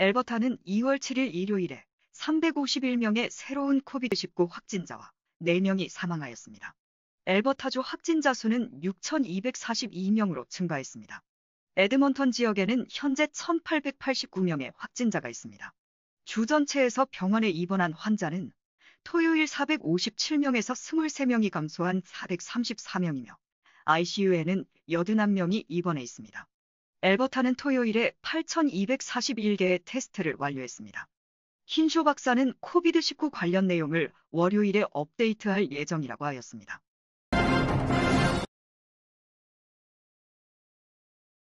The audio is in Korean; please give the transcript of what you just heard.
엘버타는 2월 7일 일요일에 351명의 새로운 코비드-19 확진자와 4명이 사망하였습니다. 엘버타주 확진자 수는 6,242명으로 증가했습니다. 에드먼턴 지역에는 현재 1,889명의 확진자가 있습니다. 주 전체에서 병원에 입원한 환자는 토요일 457명에서 23명이 감소한 434명이며 ICU에는 81명이 입원해 있습니다. 엘버타는 토요일에 8,241개의 테스트를 완료했습니다. 힌쇼 박사는 코비드-19 관련 내용을 월요일에 업데이트할 예정이라고 하였습니다.